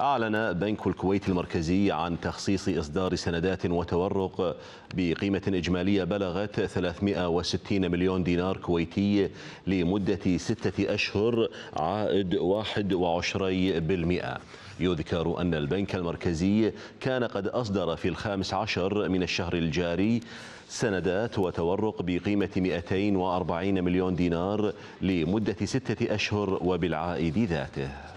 أعلن بنك الكويت المركزي عن تخصيص إصدار سندات وتورق بقيمة إجمالية بلغت 360 مليون دينار كويتي لمدة ستة أشهر عائد 21%. يذكر أن البنك المركزي كان قد أصدر في الخامس عشر من الشهر الجاري سندات وتورق بقيمة 240 مليون دينار لمدة ستة أشهر وبالعائد ذاته